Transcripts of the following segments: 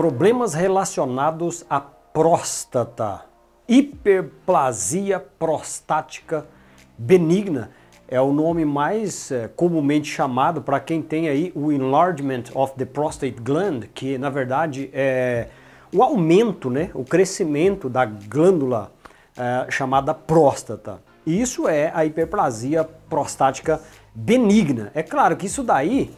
problemas relacionados à próstata. Hiperplasia prostática benigna é o nome mais eh, comumente chamado para quem tem aí o enlargement of the prostate gland, que na verdade é o aumento, né, o crescimento da glândula é, chamada próstata. Isso é a hiperplasia prostática benigna. É claro que isso daí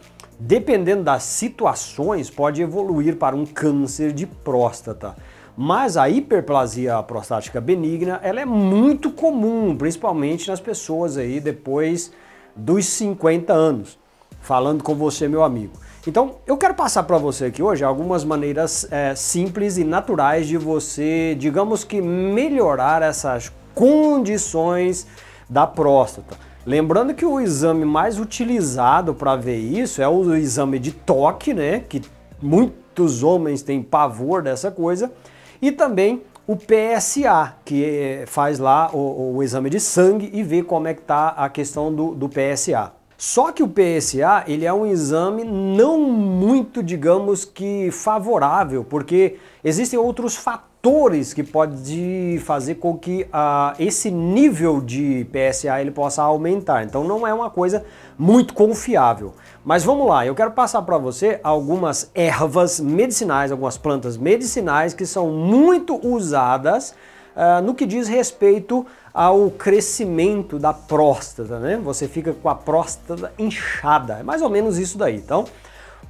dependendo das situações, pode evoluir para um câncer de próstata. Mas a hiperplasia prostática benigna, ela é muito comum, principalmente nas pessoas aí depois dos 50 anos. Falando com você, meu amigo. Então, eu quero passar para você aqui hoje algumas maneiras é, simples e naturais de você, digamos que, melhorar essas condições da próstata. Lembrando que o exame mais utilizado para ver isso é o exame de toque, né? Que muitos homens têm pavor dessa coisa. E também o PSA, que eh, faz lá o, o exame de sangue e vê como é que tá a questão do, do PSA. Só que o PSA ele é um exame não muito, digamos que favorável, porque existem outros fatores fatores que pode fazer com que uh, esse nível de PSA ele possa aumentar. Então não é uma coisa muito confiável. Mas vamos lá, eu quero passar para você algumas ervas medicinais, algumas plantas medicinais que são muito usadas Uh, no que diz respeito ao crescimento da próstata, né? Você fica com a próstata inchada, é mais ou menos isso daí. Então,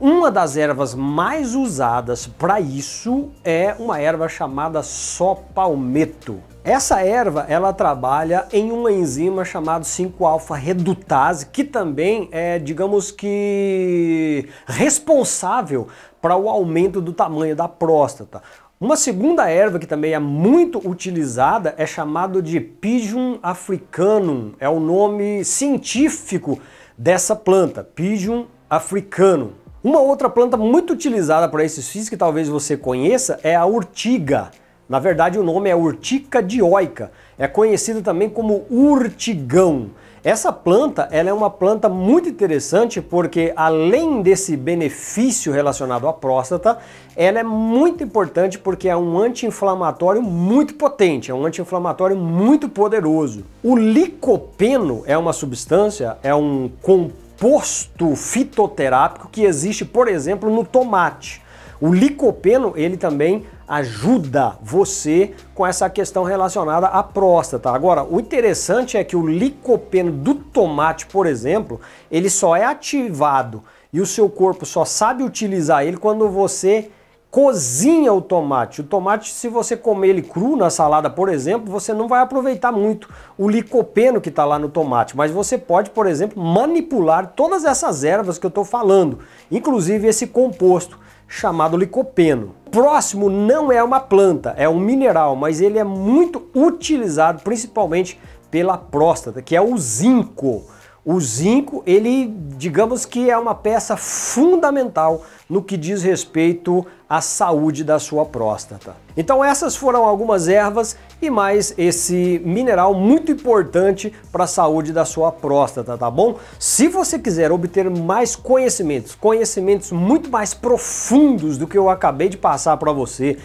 uma das ervas mais usadas para isso é uma erva chamada só palmeto. Essa erva, ela trabalha em uma enzima chamada 5-alfa redutase, que também é, digamos que, responsável para o aumento do tamanho da próstata. Uma segunda erva que também é muito utilizada é chamada de Pigeon africanum, é o nome científico dessa planta, Pigeon africanum. Uma outra planta muito utilizada para esses fins que talvez você conheça é a urtiga. Na verdade, o nome é urtica dioica. É conhecida também como urtigão. Essa planta ela é uma planta muito interessante porque, além desse benefício relacionado à próstata, ela é muito importante porque é um anti-inflamatório muito potente, é um anti-inflamatório muito poderoso. O licopeno é uma substância, é um composto composto fitoterápico que existe, por exemplo, no tomate. O licopeno, ele também ajuda você com essa questão relacionada à próstata. Agora, o interessante é que o licopeno do tomate, por exemplo, ele só é ativado e o seu corpo só sabe utilizar ele quando você cozinha o tomate. O tomate, se você comer ele cru na salada, por exemplo, você não vai aproveitar muito o licopeno que está lá no tomate, mas você pode, por exemplo, manipular todas essas ervas que eu estou falando, inclusive esse composto chamado licopeno. Próximo não é uma planta, é um mineral, mas ele é muito utilizado principalmente pela próstata, que é o zinco. O zinco, ele, digamos que é uma peça fundamental no que diz respeito à saúde da sua próstata. Então essas foram algumas ervas e mais esse mineral muito importante para a saúde da sua próstata, tá bom? Se você quiser obter mais conhecimentos, conhecimentos muito mais profundos do que eu acabei de passar para você,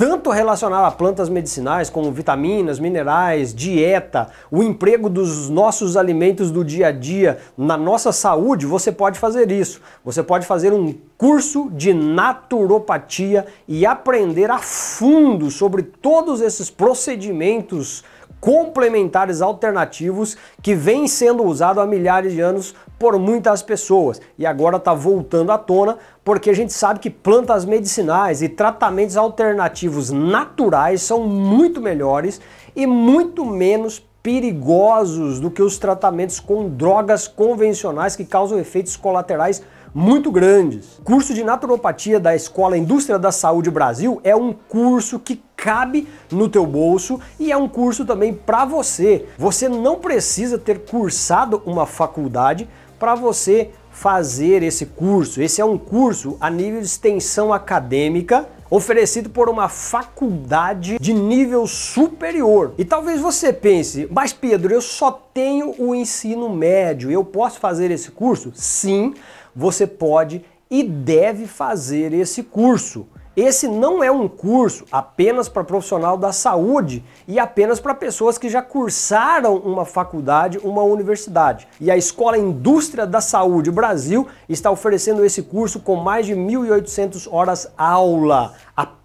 tanto relacionado a plantas medicinais como vitaminas, minerais, dieta, o emprego dos nossos alimentos do dia a dia na nossa saúde, você pode fazer isso. Você pode fazer um curso de naturopatia e aprender a fundo sobre todos esses procedimentos complementares alternativos que vem sendo usado há milhares de anos por muitas pessoas e agora está voltando à tona porque a gente sabe que plantas medicinais e tratamentos alternativos naturais são muito melhores e muito menos perigosos do que os tratamentos com drogas convencionais que causam efeitos colaterais muito grandes. O curso de naturopatia da Escola Indústria da Saúde Brasil é um curso que cabe no teu bolso e é um curso também para você. Você não precisa ter cursado uma faculdade para você fazer esse curso. Esse é um curso a nível de extensão acadêmica oferecido por uma faculdade de nível superior. E talvez você pense, mas Pedro, eu só tenho o ensino médio, eu posso fazer esse curso? Sim, você pode e deve fazer esse curso. Esse não é um curso apenas para profissional da saúde e apenas para pessoas que já cursaram uma faculdade, uma universidade. E a Escola Indústria da Saúde Brasil está oferecendo esse curso com mais de 1.800 horas aula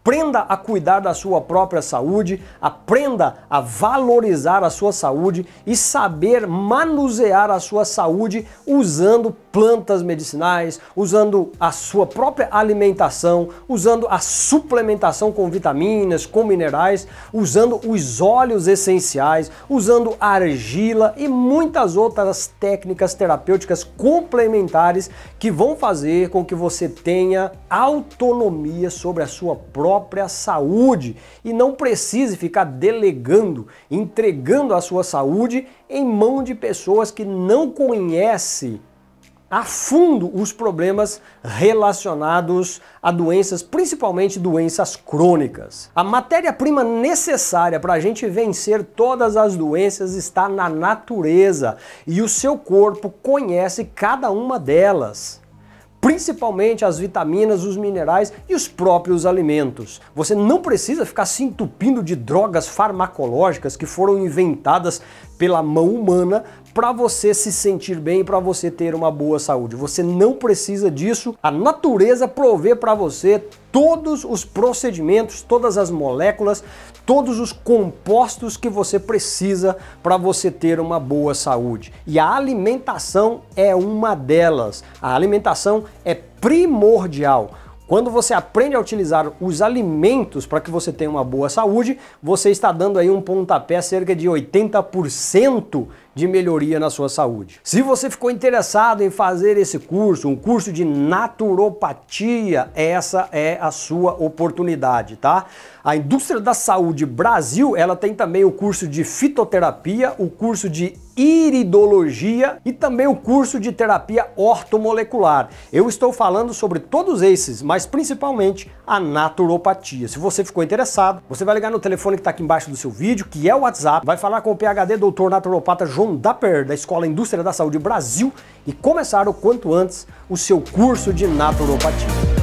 aprenda a cuidar da sua própria saúde, aprenda a valorizar a sua saúde e saber manusear a sua saúde usando plantas medicinais, usando a sua própria alimentação, usando a suplementação com vitaminas, com minerais, usando os óleos essenciais, usando argila e muitas outras técnicas terapêuticas complementares que vão fazer com que você tenha autonomia sobre a sua própria própria saúde e não precise ficar delegando, entregando a sua saúde em mão de pessoas que não conhecem a fundo os problemas relacionados a doenças, principalmente doenças crônicas. A matéria-prima necessária para a gente vencer todas as doenças está na natureza e o seu corpo conhece cada uma delas principalmente as vitaminas, os minerais e os próprios alimentos. Você não precisa ficar se entupindo de drogas farmacológicas que foram inventadas pela mão humana para você se sentir bem e para você ter uma boa saúde. Você não precisa disso. A natureza provê para você todos os procedimentos, todas as moléculas, todos os compostos que você precisa para você ter uma boa saúde. E a alimentação é uma delas. A alimentação é primordial. Quando você aprende a utilizar os alimentos para que você tenha uma boa saúde, você está dando aí um pontapé cerca de 80% de melhoria na sua saúde. Se você ficou interessado em fazer esse curso, um curso de naturopatia, essa é a sua oportunidade, tá? A indústria da saúde Brasil, ela tem também o curso de fitoterapia, o curso de iridologia e também o curso de terapia ortomolecular. Eu estou falando sobre todos esses, mas principalmente a naturopatia. Se você ficou interessado, você vai ligar no telefone que está aqui embaixo do seu vídeo, que é o WhatsApp, vai falar com o PHD Doutor Naturopata João Von Dapper, da Escola Indústria da Saúde Brasil, e começar o quanto antes o seu curso de naturopatia.